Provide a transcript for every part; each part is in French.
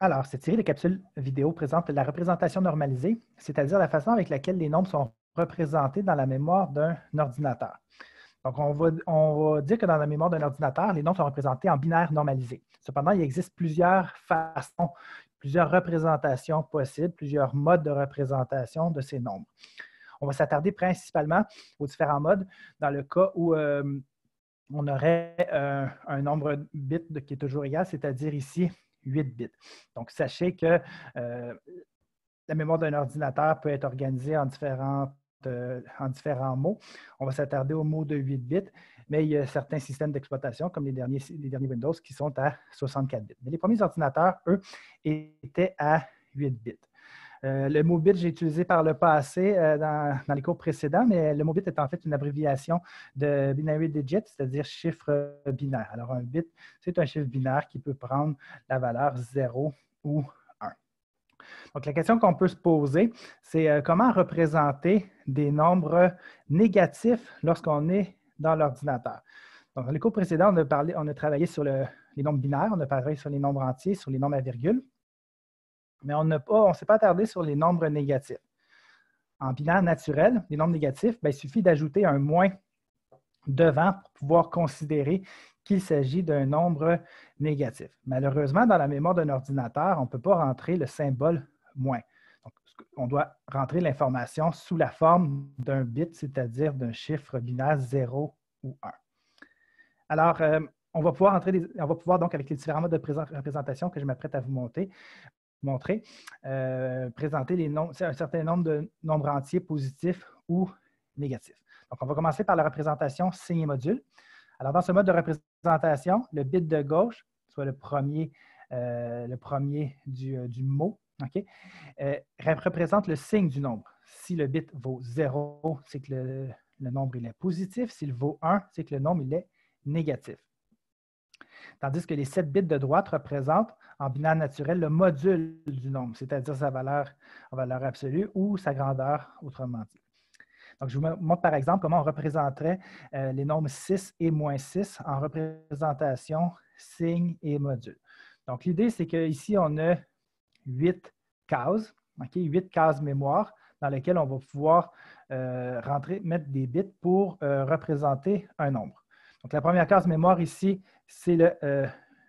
Alors, cette série de capsules vidéo présente la représentation normalisée, c'est-à-dire la façon avec laquelle les nombres sont représentés dans la mémoire d'un ordinateur. Donc, on va, dire que dans la mémoire d'un ordinateur, les nombres sont représentés en binaire normalisé. Cependant, il existe plusieurs façons, plusieurs représentations possibles, plusieurs modes de représentation de ces nombres. On va s'attarder principalement aux différents modes dans le cas où euh, on aurait euh, un nombre bit qui est toujours égal, c'est-à-dire ici 8 bits. Donc, sachez que euh, la mémoire d'un ordinateur peut être organisée en différentes euh, en différents mots. On va s'attarder aux mots de 8 bits, mais il y a certains systèmes d'exploitation, comme les derniers, les derniers Windows, qui sont à 64 bits. Mais les premiers ordinateurs, eux, étaient à 8 bits. Euh, le le MOBIT, j'ai utilisé par le passé euh, dans, les cours précédents, mais le MOBIT est en fait une abréviation de binary digit, c'est-à-dire chiffre binaire. Alors, un bit, c'est un chiffre binaire qui peut prendre la valeur 0 ou 1. Donc, la question qu'on peut se poser, c'est euh, comment représenter des nombres négatifs lorsqu'on est dans l'ordinateur. dans les cours précédents, on a, on a travaillé sur les nombres binaires, on a parlé sur les nombres entiers, sur les nombres à virgule mais on ne s'est pas attardé sur les nombres négatifs. En bilan naturel, les nombres négatifs, ben, il suffit d'ajouter un moins devant pour pouvoir considérer qu'il s'agit d'un nombre négatif. Malheureusement, dans la mémoire d'un ordinateur, on ne peut pas rentrer le symbole moins. on doit rentrer l'information sous la forme d'un bit, c'est-à-dire d'un chiffre binaire 0 ou 1. Alors, euh, on va pouvoir va pouvoir donc avec les différents modes de représentation que je m'apprête à vous montrer, montrer, euh, présenter un certain nombre de nombres entiers positifs ou négatifs. Donc, on va commencer par la représentation signe et module. Alors, dans ce mode de représentation, le bit de gauche, soit le premier, euh, le premier du, euh, mot, représente le signe du nombre. Si le bit vaut 0, c'est que le, nombre est positif. S'il vaut 1, c'est que le nombre est négatif. Tandis que les 7 bits de droite représentent en binaire naturel le module du nombre, c'est-à-dire sa valeur absolue ou sa grandeur, autrement dit. Donc, je vous montre par exemple comment on représenterait euh, les nombres 6 et moins 6 en représentation signe et module. Donc, l'idée, c'est qu'ici, on a 8 cases, huit cases mémoire dans lesquelles on va pouvoir euh, rentrer, mettre des bits pour euh, représenter un nombre. Donc, la première case mémoire ici, c'est le,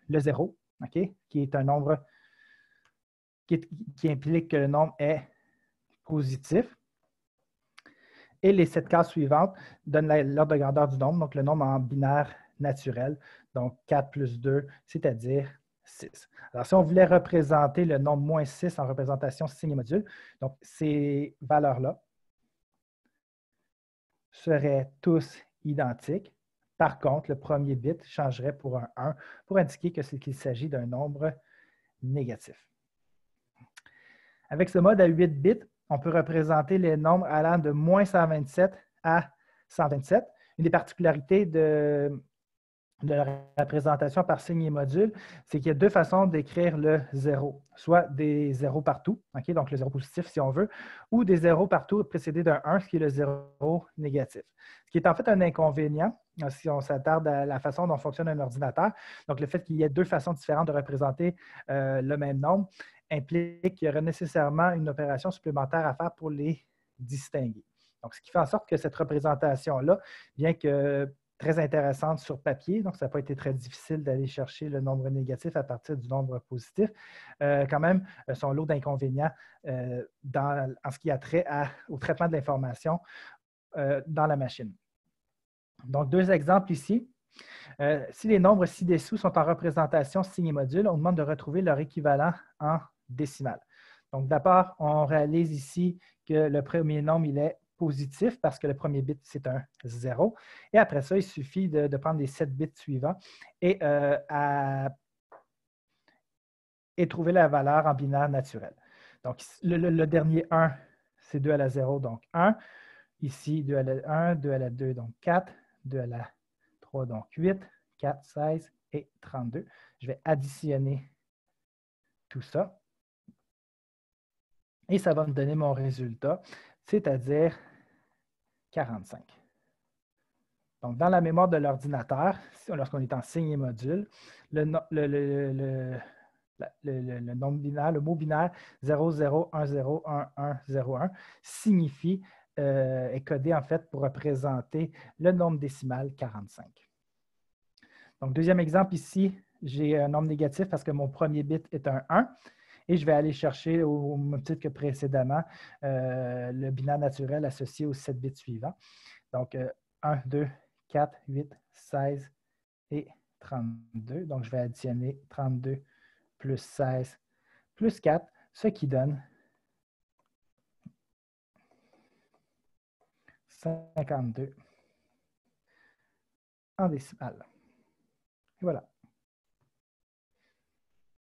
0, euh, qui est un nombre qui, implique que le nombre est positif. Et les sept cases suivantes donnent l'ordre de grandeur du nombre, donc le nombre en binaire naturel, donc 4 plus 2, c'est-à-dire 6. Alors, si on voulait représenter le nombre moins 6 en représentation signe et module, donc ces valeurs-là seraient tous identiques. Par contre, le premier bit changerait pour un 1 pour indiquer qu'il s'agit d'un nombre négatif. Avec ce mode à 8 bits, on peut représenter les nombres allant de moins 127 à 127. Une des particularités de, de la représentation par signe et module, c'est qu'il y a deux façons d'écrire le zéro, soit des zéros partout, donc le zéro positif si on veut, ou des zéros partout précédés d'un 1, ce qui est le zéro négatif. Ce qui est en fait un inconvénient hein, si on s'attarde à la façon dont fonctionne un ordinateur. Donc le fait qu'il y ait deux façons différentes de représenter euh, le même nombre implique qu'il y aurait nécessairement une opération supplémentaire à faire pour les distinguer. Donc, ce qui fait en sorte que cette représentation-là, bien que très intéressante sur papier, donc ça n'a pas été très difficile d'aller chercher le nombre négatif à partir du nombre positif. Euh, quand même, euh, son lot d'inconvénients euh, dans, en ce qui a trait au traitement de l'information dans la machine. Donc, deux exemples ici. si les nombres ci-dessous sont en représentation signe et module, on demande de retrouver leur équivalent en décimal. Donc, d'abord, on réalise ici que le premier nombre, il est positif parce que le premier bit, c'est un 0. Et après ça, il suffit de, prendre les 7 bits suivants et, euh, à, et trouver la valeur en binaire naturel. Donc, le, le dernier 1, c'est 2 à la 0, donc 1. Ici, 2 à la 1, 2 à la 2, donc 4, 2 à la 3, donc 8, 4, 16 et 32. Je vais additionner tout ça. Et ça va me donner mon résultat, c'est-à-dire 45. Donc, dans la mémoire de l'ordinateur, lorsqu'on est en signe et module, le, le, nombre binaire, le mot binaire 00101101 signifie, euh, est codé en fait pour représenter le nombre décimal 45. Donc, deuxième exemple ici, j'ai un nombre négatif parce que mon premier bit est un 1 et je vais aller chercher, au, même titre que précédemment, euh, le bilan naturel associé aux 7 bits suivants. Donc, 1, 2, 4, 8, 16 et 32. Donc, je vais additionner 32 plus 16 plus 4, ce qui donne 52 en décimales. Et voilà.